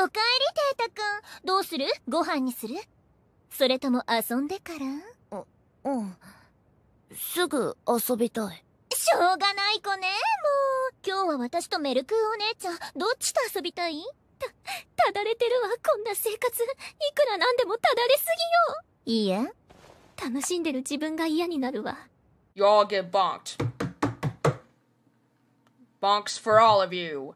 おかえりデータくんどうするご飯にするそれとも遊んでからううんすぐ遊びたいしょうがない子ねもう今日は私とメルクーお姉ちゃんどっちと遊びたいたただれてるわこんな生活いくらなんでもただれすぎよいいえ楽しんでる自分が嫌になるわ Y'all get bonked. Bonks for all of you.